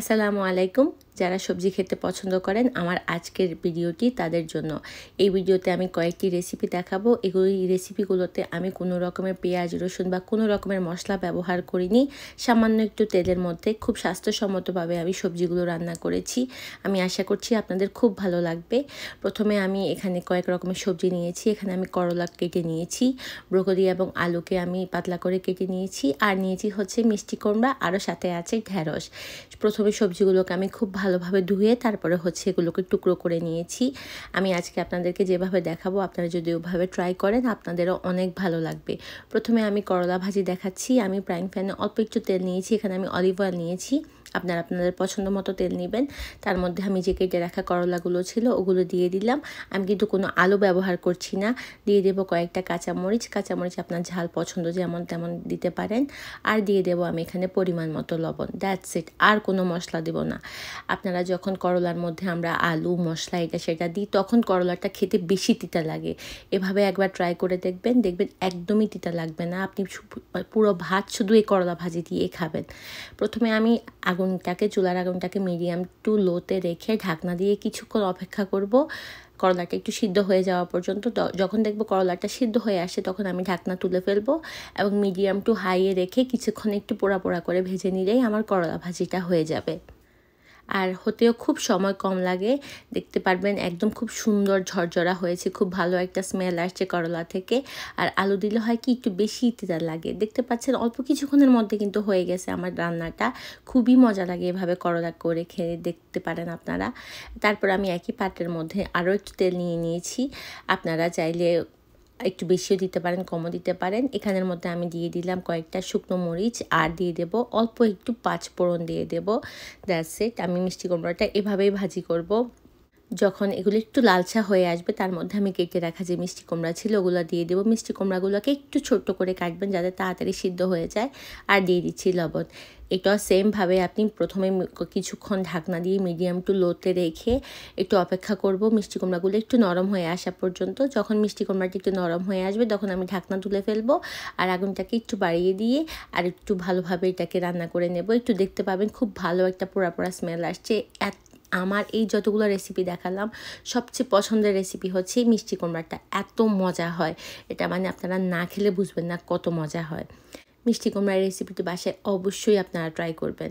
Assalamu alaikum. যারা সবজি খেতে পছন্দ করেন আমার আজকের ভিডিওটি তাদের জন্য এই ভিডিওতে আমি কয়েকটি রেসিপি দেখাবো এই রেসিপিগুলোতে আমি কোনো রকমের পেঁয়াজ রসুন বা কোনো রকমের মশলা ব্যবহার করিনি সামান্য একটু তেলের মধ্যে খুব স্বাস্থ্যসম্মতভাবে আমি সবজিগুলো রান্না করেছি আমি আশা করছি আপনাদের খুব ভালো লাগবে প্রথমে আমি এখানে কয়েক রকমের সবজি নিয়েছি এখানে আমি করলা কেটে নিয়েছি ব্রোকলি এবং আলুকে আমি পাতলা করে কেটে নিয়েছি আর নিয়েছি হচ্ছে মিষ্টি কুমড়া আরও সাথে আছে ঢ্যাঁড়স প্রথমে সবজিগুলোকে আমি খুব ভালো ভালোভাবে ধুয়ে তারপরে হচ্ছে এগুলোকে টুকরো করে নিয়েছি আমি আজকে আপনাদেরকে যেভাবে দেখাবো আপনারা যদি ওভাবে ট্রাই করেন আপনাদেরও অনেক ভালো লাগবে প্রথমে আমি করলা ভাজি দেখাচ্ছি আমি প্রাইং প্যানে অল্প একটু তেল নিয়েছি এখানে আমি অলিভ অয়েল নিয়েছি আপনার আপনাদের পছন্দ মতো তেল নেবেন তার মধ্যে আমি যে কেটে রাখা করলাগুলো ছিল ওগুলো দিয়ে দিলাম আমি কিন্তু কোনো আলু ব্যবহার করছি না দিয়ে দেব কয়েকটা কাঁচামরিচ কাঁচামরিচ আপনার ঝাল পছন্দ যেমন তেমন দিতে পারেন আর দিয়ে দেব আমি এখানে পরিমাণ মতো লবণ দ্যাটস ইট আর কোনো মশলা দেব না আপনারা যখন করলার মধ্যে আমরা আলু মশলা এটা সেটা দিই তখন করলাটা খেতে বেশি তিতা লাগে এভাবে একবার ট্রাই করে দেখবেন দেখবেন একদমই তিতা লাগবে না আপনি পুরো ভাত শুধু এই করলা ভাজি দিয়ে খাবেন প্রথমে আমি আগুন আগুনটাকে চুলার আগুনটাকে মিডিয়াম টু লোতে রেখে ঢাকনা দিয়ে কিছুক্ষণ অপেক্ষা করব করলাটা একটু সিদ্ধ হয়ে যাওয়া পর্যন্ত যখন দেখবো করলাটা সিদ্ধ হয়ে আসে তখন আমি ঢাকনা তুলে ফেলবো এবং মিডিয়াম টু হাইয়ে রেখে কিছুক্ষণ একটু পোড়া পোড়া করে ভেজে নিলেই আমার করলা ভাজিটা হয়ে যাবে আর হতেও খুব সময় কম লাগে দেখতে পারবেন একদম খুব সুন্দর ঝরঝরা হয়েছে খুব ভালো একটা স্মেল আসছে করলা থেকে আর আলু দিলে হয় কি একটু বেশি ইতিদার লাগে দেখতে পাচ্ছেন অল্প কিছুক্ষণের মধ্যে কিন্তু হয়ে গেছে আমার রান্নাটা খুবই মজা লাগে এভাবে করলা করে খেয়ে দেখতে পারেন আপনারা তারপর আমি একই পাটের মধ্যে আরও একটু তেল নিয়ে নিয়েছি আপনারা চাইলে একটু বেশিও দিতে পারেন কমও দিতে পারেন এখানের মধ্যে আমি দিয়ে দিলাম কয়েকটা শুকনো মরিচ আর দিয়ে দেব অল্প একটু পাঁচ পোড়ন দিয়ে দেবো দ্যাটস আমি মিষ্টি কুমড়োটা এভাবেই ভাজি করব যখন এগুলো একটু লালচা হয়ে আসবে তার মধ্যে আমি কেটে রাখা যে মিষ্টি কুমড়া ছিল ওগুলো দিয়ে দেবো মিষ্টি কুমড়াগুলোকে একটু ছোট্ট করে কাটবেন যাতে তাড়াতাড়ি সিদ্ধ হয়ে যায় আর দিয়ে দিচ্ছি লবণ এটাও সেমভাবে আপনি প্রথমে কিছুক্ষণ ঢাকনা দিয়ে মিডিয়াম টু লোতে রেখে একটু অপেক্ষা করব মিষ্টি কুমড়াগুলো একটু নরম হয়ে আসা পর্যন্ত যখন মিষ্টি কুমড়াটি একটু নরম হয়ে আসবে তখন আমি ঢাকনা তুলে ফেলবো আর আগুনটাকে একটু বাড়িয়ে দিয়ে আর একটু ভালোভাবে এটাকে রান্না করে নেব একটু দেখতে পাবেন খুব ভালো একটা পোড়া পোড়া স্মেল আসছে এত আমার এই যতগুলো রেসিপি দেখালাম সবচেয়ে পছন্দের রেসিপি হচ্ছে এই মিষ্টি কুমড়াটা এত মজা হয় এটা মানে আপনারা না খেলে বুঝবেন না কত মজা হয় মিষ্টি কুমড়ার রেসিপিটি বাসায় অবশ্যই আপনারা ট্রাই করবেন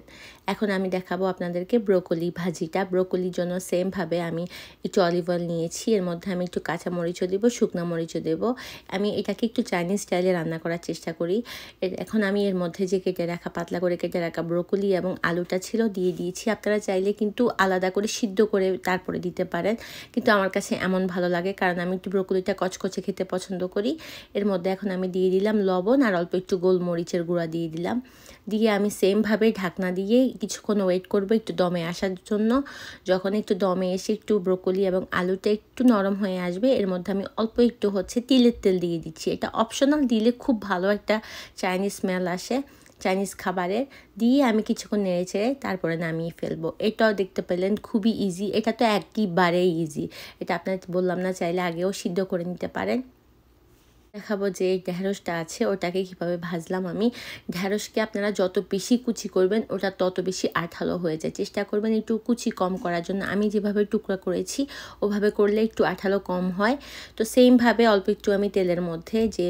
এখন আমি দেখাবো আপনাদেরকে ব্রোকলি ভাজিটা ব্রোকলির জন্য সেমভাবে আমি একটু অলিভ অয়েল নিয়েছি এর মধ্যে আমি একটু কাঁচা মরিচও দেবো শুকনো মরিচও দেবো আমি এটাকে একটু চাইনিজ স্টাইলে রান্না করার চেষ্টা করি এখন আমি এর মধ্যে যে কেটে রাখা পাতলা করে কেটে রাখা ব্রোকলি এবং আলুটা ছিল দিয়ে দিয়েছি আপনারা চাইলে কিন্তু আলাদা করে সিদ্ধ করে তারপরে দিতে পারেন কিন্তু আমার কাছে এমন ভালো লাগে কারণ আমি একটু ব্রোকলিটা কচকচে খেতে পছন্দ করি এর মধ্যে এখন আমি দিয়ে দিলাম লবণ আর অল্প একটু গোলমরিচ মরিচের গুঁড়া দিয়ে দিলাম দিয়ে আমি সেমভাবে ঢাকনা দিয়ে কিছুক্ষণ ওয়েট করব একটু দমে আসার জন্য যখন একটু দমে এসে একটু ব্রোকলি এবং আলুটা একটু নরম হয়ে আসবে এর মধ্যে আমি অল্প একটু হচ্ছে তিলের তেল দিয়ে দিচ্ছি এটা অপশনাল দিলে খুব ভালো একটা চাইনিজ স্মেল আসে চাইনিজ খাবারে দিয়ে আমি কিছুক্ষণ নেড়ে চেড়ে তারপরে নামিয়ে ফেলবো এটাও দেখতে পেলেন খুবই ইজি এটা তো একইবারেই ইজি এটা আপনার বললাম না চাইলে আগেও সিদ্ধ করে নিতে পারেন দেখাবো যে এই ঢ্যাঁড়সটা আছে ওটাকে কীভাবে ভাজলাম আমি ঢ্যাঁড়সকে আপনারা যত বেশি কুচি করবেন ওটা তত বেশি আঠালো হয়ে যায় চেষ্টা করবেন একটু কুচি কম করার জন্য আমি যেভাবে টুকরা করেছি ওভাবে করলে একটু আঠালো কম হয় তো সেমভাবে অল্প একটু আমি তেলের মধ্যে যে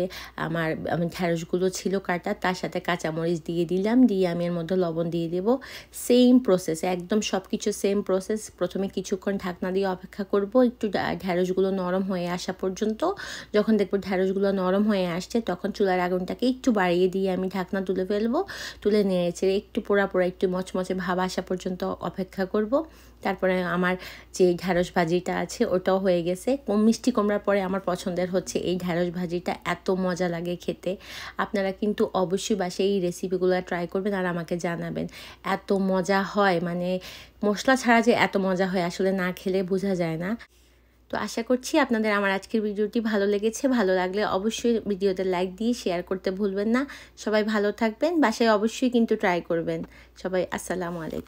আমার ঢ্যাঁড়সগুলো ছিল কাটা তার সাথে কাঁচামরিচ দিয়ে দিলাম দিয়ে আমি এর মধ্যে লবণ দিয়ে দেব সেম প্রসেস একদম সব কিছু সেম প্রসেস প্রথমে কিছুক্ষণ ঢাকনা দিয়ে অপেক্ষা করব একটু ঢ্যাঁড়সগুলো নরম হয়ে আসা পর্যন্ত যখন দেখবো ঢ্যাঁড়সগুলো চুলা নরম হয়ে আসছে তখন চুলার আগুনটাকে একটু বাড়িয়ে দিয়ে আমি ঢাকনা তুলে ফেলবো তুলে নেড়েচেড়ে একটু পোড়া পোড়া একটু মচমচে ভাব আসা পর্যন্ত অপেক্ষা করব তারপরে আমার যে ঢ্যাঁড়স ভাজিটা আছে ওটাও হয়ে গেছে মিষ্টি কুমড়ার পরে আমার পছন্দের হচ্ছে এই ঢ্যাঁড়স ভাজিটা এত মজা লাগে খেতে আপনারা কিন্তু অবশ্যই বাসে এই রেসিপিগুলো ট্রাই করবেন আর আমাকে জানাবেন এত মজা হয় মানে মশলা ছাড়া যে এত মজা হয় আসলে না খেলে বোঝা যায় না তো আশা করছি আপনাদের আমার আজকের ভিডিওটি ভালো লেগেছে ভালো লাগলে অবশ্যই ভিডিওতে লাইক দিয়ে শেয়ার করতে ভুলবেন না সবাই ভালো থাকবেন বাসায় অবশ্যই কিন্তু ট্রাই করবেন সবাই আসসালামু আলাইকুম